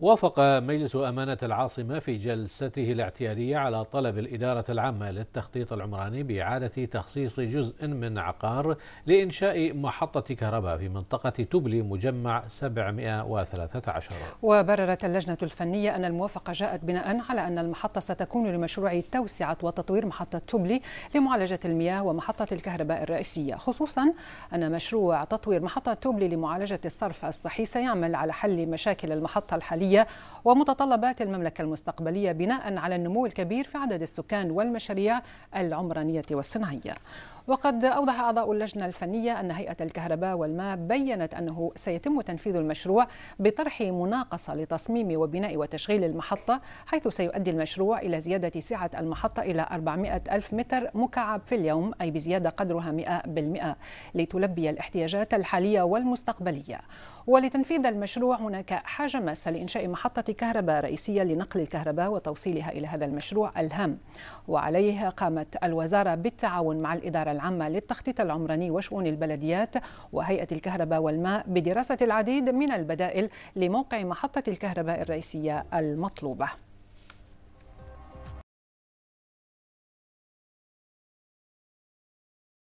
وافق مجلس أمانة العاصمة في جلسته الاعتيادية على طلب الإدارة العامة للتخطيط العمراني بإعادة تخصيص جزء من عقار لإنشاء محطة كهرباء في منطقة تبلي مجمع 713 وبررت اللجنة الفنية أن الموافقة جاءت بناء على أن المحطة ستكون لمشروع توسعة وتطوير محطة تبلي لمعالجة المياه ومحطة الكهرباء الرئيسية خصوصا أن مشروع تطوير محطة تبلي لمعالجة الصرف الصحي سيعمل على حل مشاكل المحطة الحالية الدولية ومتطلبات المملكة المستقبلية بناء على النمو الكبير في عدد السكان والمشاريع العمرانية والصناعية وقد أوضح أعضاء اللجنة الفنية أن هيئة الكهرباء والماء بيّنت أنه سيتم تنفيذ المشروع بطرح مناقصة لتصميم وبناء وتشغيل المحطة حيث سيؤدي المشروع إلى زيادة سعة المحطة إلى 400 ألف متر مكعب في اليوم أي بزيادة قدرها 100% لتلبي الاحتياجات الحالية والمستقبلية ولتنفيذ المشروع هناك حاجة ماسة لإنشاء محطة كهرباء رئيسية لنقل الكهرباء وتوصيلها إلى هذا المشروع الهام وعليه قامت الوزارة بالتعاون مع الإدارة العامة للتخطيط العمراني وشؤون البلديات وهيئة الكهرباء والماء بدراسة العديد من البدائل لموقع محطة الكهرباء الرئيسية المطلوبة